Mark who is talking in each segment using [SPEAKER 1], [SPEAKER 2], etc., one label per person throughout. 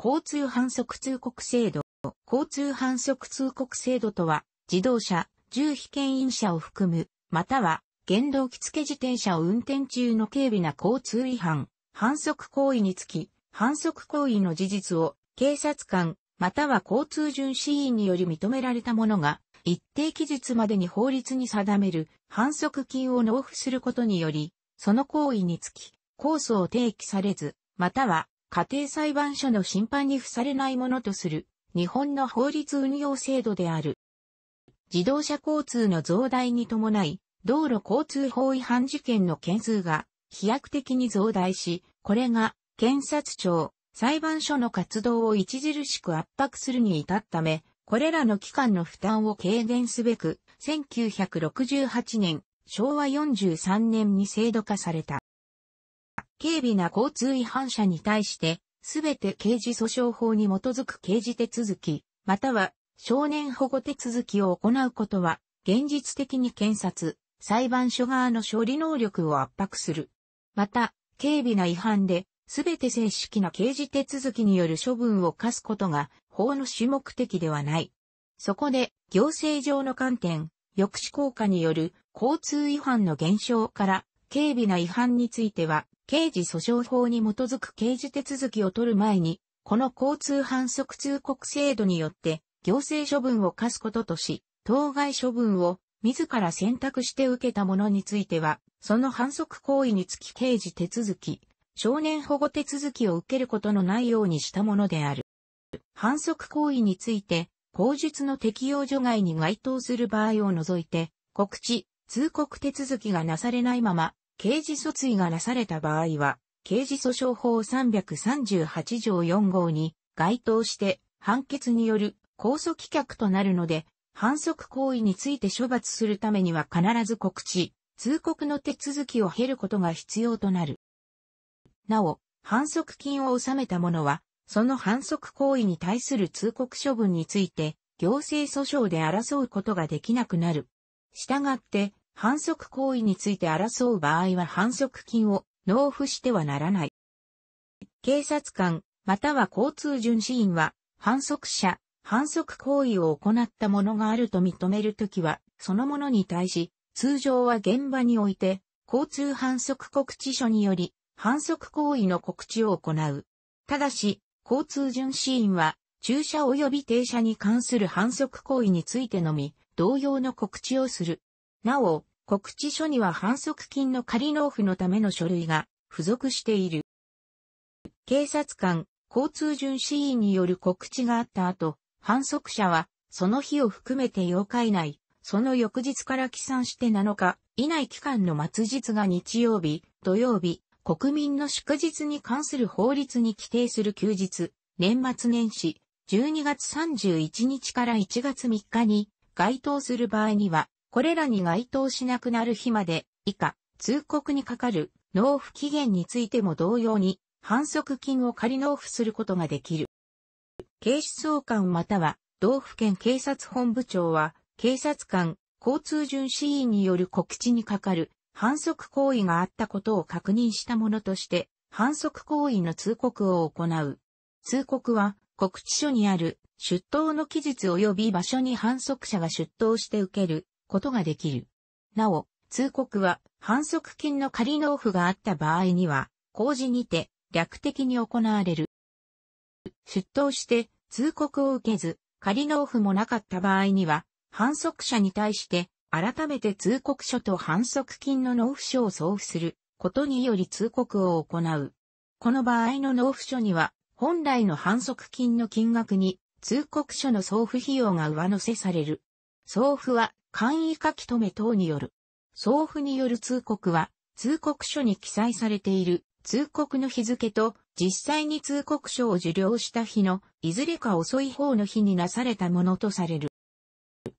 [SPEAKER 1] 交通反則通告制度。交通反則通告制度とは、自動車、重被牽引車を含む、または、原動機付自転車を運転中の軽微な交通違反、反則行為につき、反則行為の事実を、警察官、または交通巡視員により認められたものが、一定期日までに法律に定める反則金を納付することにより、その行為につき、控訴を提起されず、または家庭裁判所の審判に付されないものとする、日本の法律運用制度である。自動車交通の増大に伴い、道路交通法違反事件の件数が飛躍的に増大し、これが検察庁、裁判所の活動を著しく圧迫するに至っため、これらの機関の負担を軽減すべく、1968年、昭和43年に制度化された。軽微な交通違反者に対して、すべて刑事訴訟法に基づく刑事手続き、または少年保護手続きを行うことは、現実的に検察、裁判所側の処理能力を圧迫する。また、軽微な違反で、すべて正式な刑事手続きによる処分を課すことが法の主目的ではない。そこで、行政上の観点、抑止効果による交通違反の減少から、軽微な違反については、刑事訴訟法に基づく刑事手続きを取る前に、この交通反則通告制度によって行政処分を課すこととし、当該処分を自ら選択して受けた者については、その反則行為につき刑事手続き、少年保護手続きを受けることのないようにしたものである。反則行為について、口述の適用除外に該当する場合を除いて、告知、通告手続きがなされないまま、刑事訴追がなされた場合は、刑事訴訟法338条4号に該当して判決による控訴棄却となるので、反則行為について処罰するためには必ず告知、通告の手続きを経ることが必要となる。なお、反則金を納めた者は、その反則行為に対する通告処分について、行政訴訟で争うことができなくなる。したがって、反則行為について争う場合は反則金を納付してはならない。警察官、または交通巡視員は、反則者、反則行為を行ったものがあると認めるときは、そのものに対し、通常は現場において、交通反則告知書により、反則行為の告知を行う。ただし、交通巡視員は、駐車及び停車に関する反則行為についてのみ、同様の告知をする。なお、告知書には反則金の仮納付のための書類が付属している。警察官、交通巡視員による告知があった後、反則者は、その日を含めて8日以内、その翌日から起算して7日以内期間の末日が日曜日、土曜日、国民の祝日に関する法律に規定する休日、年末年始、12月31日から1月3日に該当する場合には、これらに該当しなくなる日まで、以下、通告にかかる納付期限についても同様に、反則金を仮納付することができる。警視総監または、道府県警察本部長は、警察官、交通巡視員による告知にかかる反則行為があったことを確認したものとして、反則行為の通告を行う。通告は、告知書にある出頭の期日及び場所に反則者が出頭して受けることができる。なお、通告は反則金の仮納付があった場合には、工事にて略的に行われる。出頭して通告を受けず、仮納付もなかった場合には、反則者に対して改めて通告書と反則金の納付書を送付することにより通告を行う。この場合の納付書には、本来の反則金の金額に通告書の送付費用が上乗せされる。送付は簡易書き留め等による。送付による通告は、通告書に記載されている通告の日付と実際に通告書を受領した日のいずれか遅い方の日になされたものとされる。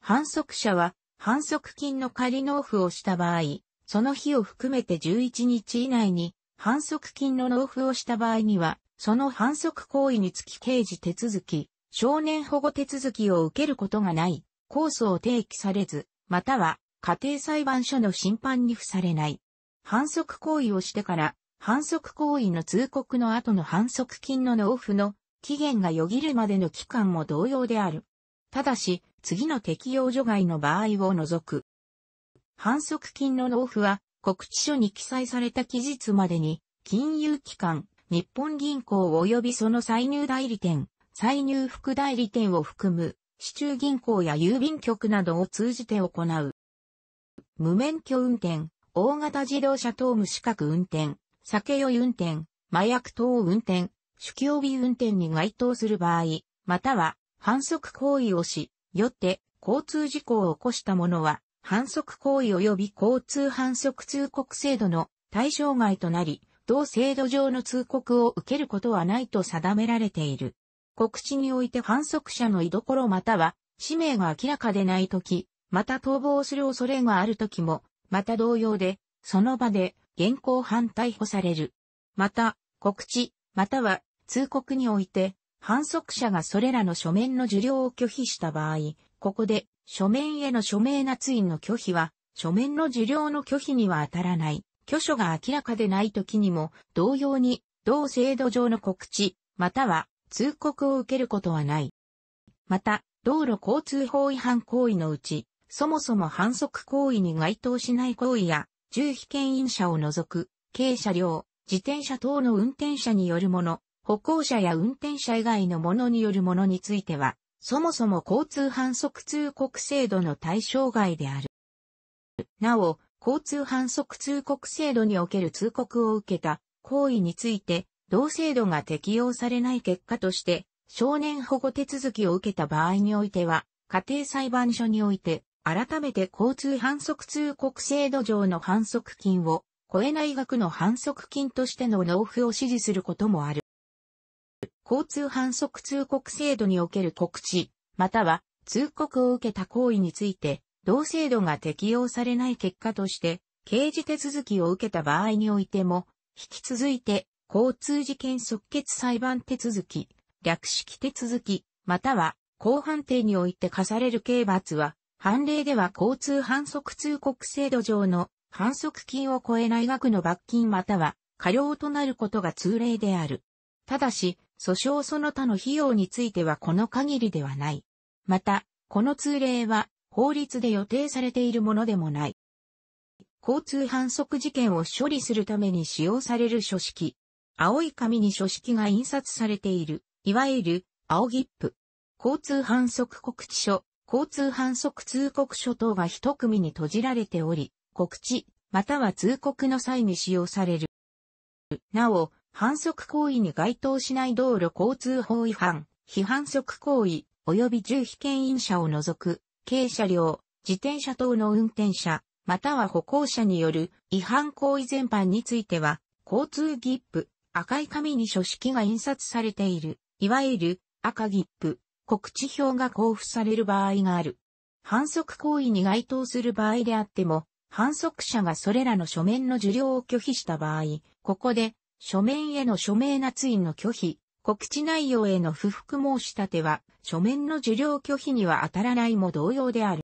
[SPEAKER 1] 反則者は反則金の仮納付をした場合、その日を含めて11日以内に反則金の納付をした場合には、その反則行為につき刑事手続き、少年保護手続きを受けることがない。控訴を提起されず、または家庭裁判所の審判に付されない。反則行為をしてから、反則行為の通告の後の反則金の納付の期限がよぎるまでの期間も同様である。ただし、次の適用除外の場合を除く。反則金の納付は、告知書に記載された期日までに、金融機関、日本銀行及びその歳入代理店、歳入副代理店を含む市中銀行や郵便局などを通じて行う。無免許運転、大型自動車等無資格運転、酒酔い運転、麻薬等運転、酒気帯び運転に該当する場合、または反則行為をし、よって交通事故を起こした者は、反則行為及び交通反則通告制度の対象外となり、同制度上の通告を受けることはないと定められている。告知において反則者の居所または、氏名が明らかでないとき、また逃亡する恐れがあるときも、また同様で、その場で、現行犯逮捕される。また、告知、または、通告において、反則者がそれらの書面の受領を拒否した場合、ここで、書面への署名捺印の拒否は、書面の受領の拒否には当たらない。虚書が明らかでない時にも、同様に、同制度上の告知、または通告を受けることはない。また、道路交通法違反行為のうち、そもそも反則行為に該当しない行為や、重被牽引車を除く、軽車両、自転車等の運転者によるもの、歩行者や運転者以外のものによるものについては、そもそも交通反則通告制度の対象外である。なお、交通反則通告制度における通告を受けた行為について、同制度が適用されない結果として、少年保護手続きを受けた場合においては、家庭裁判所において、改めて交通反則通告制度上の反則金を超えない額の反則金としての納付を指示することもある。交通反則通告制度における告知、または通告を受けた行為について、同制度が適用されない結果として、刑事手続きを受けた場合においても、引き続いて交通事件即決裁判手続き、略式手続き、または公判定において課される刑罰は、判例では交通反則通告制度上の反則金を超えない額の罰金または過料となることが通例である。ただし、訴訟その他の費用についてはこの限りではない。また、この通例は法律で予定されているものでもない。交通反則事件を処理するために使用される書式、青い紙に書式が印刷されている、いわゆる、青切符。交通反則告知書、交通反則通告書等が一組に閉じられており、告知、または通告の際に使用される。なお、反則行為に該当しない道路交通法違反、非反則行為、及び重被牽引者を除く、軽車両、自転車等の運転者、または歩行者による違反行為全般については、交通切符、赤い紙に書式が印刷されている、いわゆる赤切符、告知表が交付される場合がある。反則行為に該当する場合であっても、反則者がそれらの書面の受領を拒否した場合、ここで、書面への署名捺印の拒否、告知内容への不服申し立ては、書面の受領拒否には当たらないも同様である。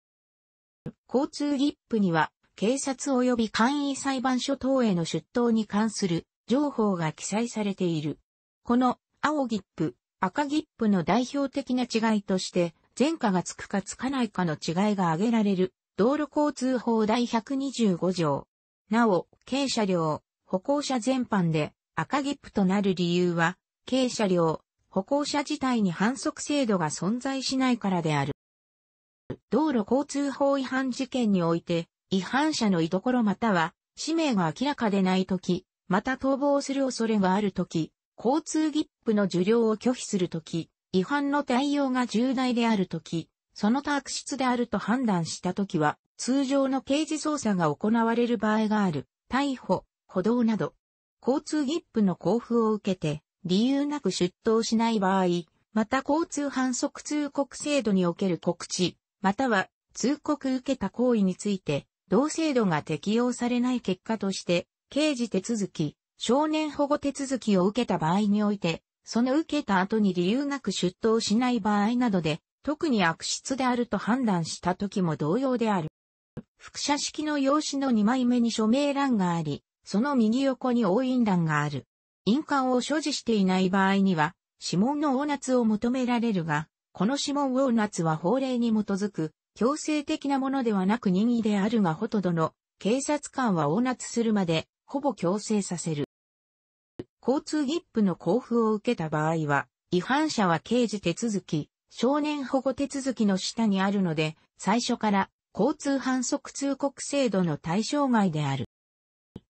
[SPEAKER 1] 交通切符には、警察及び簡易裁判所等への出頭に関する情報が記載されている。この青ギップ、赤ギップの代表的な違いとして、前科がつくかつかないかの違いが挙げられる、道路交通法第125条。なお、軽車両、歩行者全般で赤切符となる理由は、軽車両、歩行者自体に反則制度が存在しないからである。道路交通法違反事件において、違反者の居所または、氏名が明らかでないとき、また逃亡する恐れがあるとき、交通切符の受領を拒否するとき、違反の対応が重大であるとき、その他悪質であると判断したときは、通常の刑事捜査が行われる場合がある、逮捕、補導など、交通切符の交付を受けて、理由なく出頭しない場合、また交通反則通告制度における告知、または通告受けた行為について、同制度が適用されない結果として、刑事手続き、少年保護手続きを受けた場合において、その受けた後に理由なく出頭しない場合などで、特に悪質であると判断した時も同様である。複写式の用紙の2枚目に署名欄があり、その右横に押印欄がある。印鑑を所持していない場合には、指紋の大夏を求められるが、この指紋大夏は法令に基づく、強制的なものではなく任意であるがほとどの、警察官は大夏するまで、ほぼ強制させる。交通切符の交付を受けた場合は、違反者は刑事手続き、少年保護手続きの下にあるので、最初から交通反則通告制度の対象外である。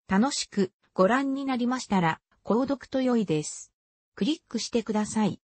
[SPEAKER 1] 楽しくご覧になりましたら、購読と良いです。クリックしてください。